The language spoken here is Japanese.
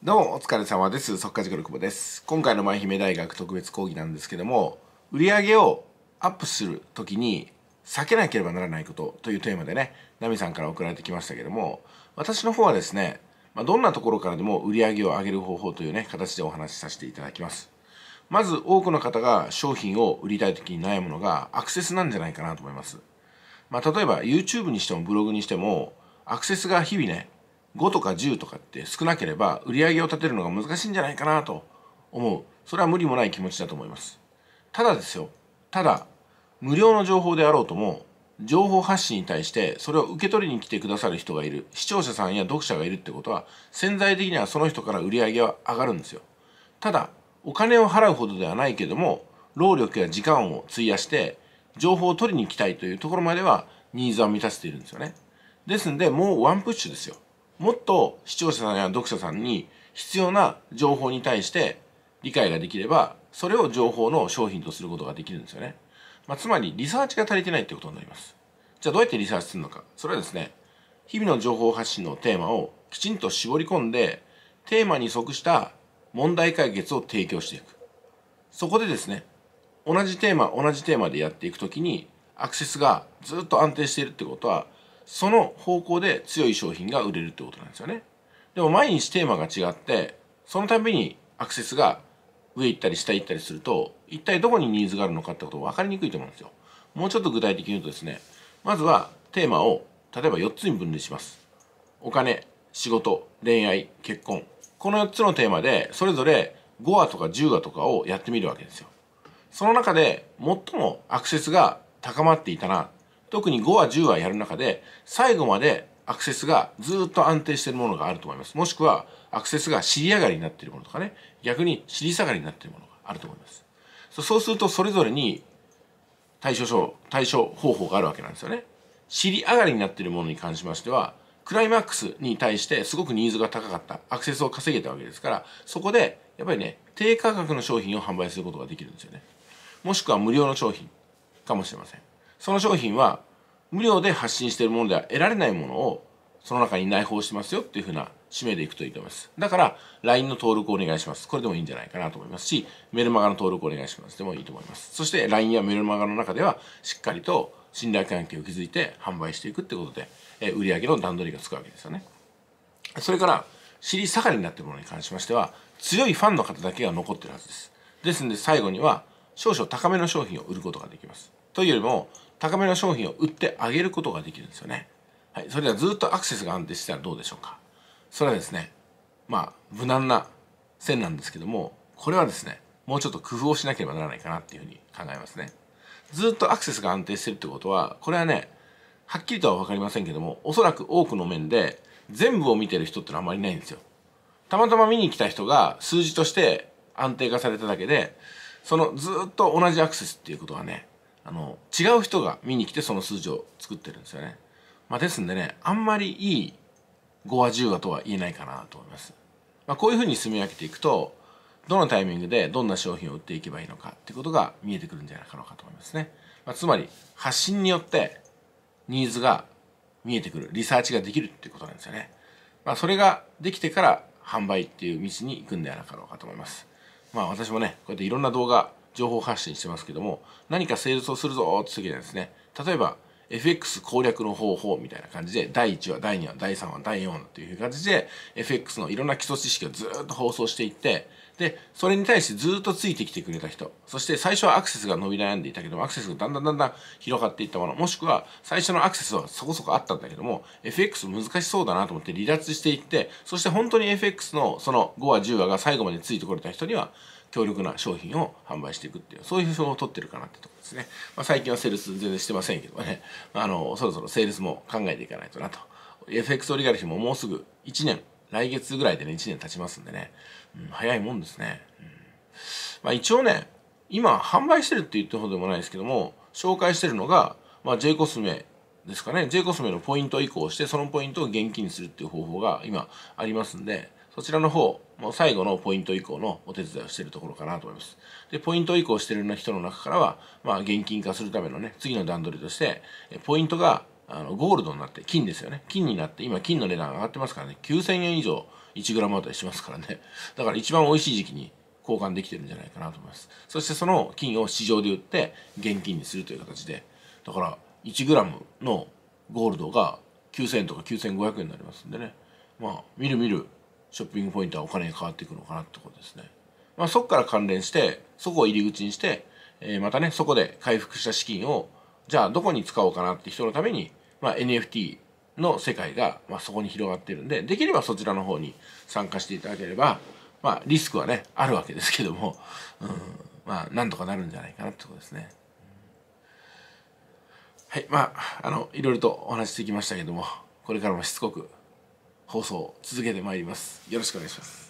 どうもお疲れ様です。速稼塾の久保です。今回の舞姫大学特別講義なんですけども、売上をアップするときに避けなければならないことというテーマでね、ナミさんから送られてきましたけども、私の方はですね、まどんなところからでも売上を上げる方法というね、形でお話しさせていただきます。まず多くの方が商品を売りたいときに悩むのがアクセスなんじゃないかなと思います。まあ、例えば YouTube にしてもブログにしてもアクセスが日々ね、5とか10とかって少なければ売り上げを立てるのが難しいんじゃないかなと思うそれは無理もない気持ちだと思いますただですよただ無料の情報であろうとも情報発信に対してそれを受け取りに来てくださる人がいる視聴者さんや読者がいるってことは潜在的にはその人から売り上げは上がるんですよただお金を払うほどではないけども労力や時間を費やして情報を取りに行きたいというところまではニーズは満たしているんですよねですんでもうワンプッシュですよもっと視聴者さんや読者さんに必要な情報に対して理解ができれば、それを情報の商品とすることができるんですよね。まあ、つまりリサーチが足りてないってことになります。じゃあどうやってリサーチするのか。それはですね、日々の情報発信のテーマをきちんと絞り込んで、テーマに即した問題解決を提供していく。そこでですね、同じテーマ、同じテーマでやっていくときに、アクセスがずっと安定しているってことは、その方向で強い商品が売れるってことなんですよねでも毎日テーマが違ってそのたびにアクセスが上行ったり下行ったりすると一体どこにニーズがあるのかってこと分かりにくいと思うんですよもうちょっと具体的に言うとですねまずはテーマを例えば4つに分類しますお金仕事恋愛結婚この4つのテーマでそれぞれ5話とか10話とかをやってみるわけですよその中で最もアクセスが高まっていたな特に5話10話やる中で最後までアクセスがずっと安定しているものがあると思いますもしくはアクセスが尻上がりになっているものとかね逆に尻下がりになっているものがあると思いますそうするとそれぞれに対処症対処方法があるわけなんですよね尻上がりになっているものに関しましてはクライマックスに対してすごくニーズが高かったアクセスを稼げたわけですからそこでやっぱりね低価格の商品を販売することができるんですよねもしくは無料の商品かもしれませんその商品は無料で発信しているものでは得られないものをその中に内包してますよっていうふうな使命でいくといいと思います。だから LINE の登録をお願いします。これでもいいんじゃないかなと思いますし、メルマガの登録をお願いします。でもいいと思います。そして LINE やメルマガの中ではしっかりと信頼関係を築いて販売していくってことで、え売上の段取りがつくわけですよね。それから、尻盛りになっているものに関しましては、強いファンの方だけが残ってるはずです。ですので最後には少々高めの商品を売ることができます。というよりも高めの商品を売ってあげることができるんですよね。はい、それではずっとアクセスが安定したらどうでしょうか。それはですね、まあ、無難な線なんですけども、これはですね、もうちょっと工夫をしなければならないかなっていうふうに考えますね。ずっとアクセスが安定してるってことは、これはね、はっきりとは分かりませんけども、おそらく多くの面で、全部を見てる人ってのはあまりいないんですよ。たまたま見に来た人が数字として安定化されただけで、そのずっと同じアクセスっていうことはね、あの違う人が見に来てその数字を作ってるんですよね。まあ、ですんでねあんまりいい5話10話とは言えないかなと思います。まあ、こういうふうに住み分けていくとどのタイミングでどんな商品を売っていけばいいのかってことが見えてくるんじゃないかろうかと思いますね。まあ、つまり発信によってニーズが見えてくるリサーチができるっていうことなんですよね。まあ、それができてから販売っていう道に行くんではなかろうかと思います。まあ私もねこうやっていろんな動画情報発信してますけども何かセールスをするぞって時はですね例えば FX 攻略の方法みたいな感じで第1話第2話第3話第4話ていう感じで FX のいろんな基礎知識をずっと放送していってで、それに対してずっとついてきてくれた人、そして最初はアクセスが伸び悩んでいたけども、アクセスがだんだんだんだん広がっていったもの、もしくは最初のアクセスはそこそこあったんだけども、FX 難しそうだなと思って離脱していって、そして本当に FX のその5話10話が最後までついてこれた人には、強力な商品を販売していくっていう、そういう手法を取ってるかなってとこですね。まあ、最近はセールス全然してませんけどね、あの、そろそろセールスも考えていかないとなと。FX オリガルヒももうすぐ1年来月ぐらいでね、1年経ちますんでね。うん、早いもんですね。うん、まあ一応ね、今販売してるって言ったほどでもないですけども、紹介してるのが、まあ J コスメですかね。J コスメのポイント移行して、そのポイントを現金にするっていう方法が今ありますんで、そちらの方、もう最後のポイント移行のお手伝いをしてるところかなと思います。で、ポイント移行してる人の中からは、まあ現金化するためのね、次の段取りとして、ポイントがあのゴールドになって金ですよね金になって今金の値段上がってますからね9000円以上 1g あたりしますからねだから一番美味しい時期に交換できてるんじゃないかなと思いますそしてその金を市場で売って現金にするという形でだから 1g のゴールドが9000円とか9500円になりますんでねまあみるみるショッピングポイントはお金が変わっていくのかなってことですねまあ、そこから関連してそこを入り口にして、えー、またねそこで回復した資金をじゃあどこに使おうかなって人のためにまあ、NFT の世界が、まあ、そこに広がってるんでできればそちらの方に参加していただければ、まあ、リスクはねあるわけですけども、うん、まあなんとかなるんじゃないかなってことですね。はいまああのいろいろとお話ししてきましたけどもこれからもしつこく放送を続けてまいります。よろしくお願いします。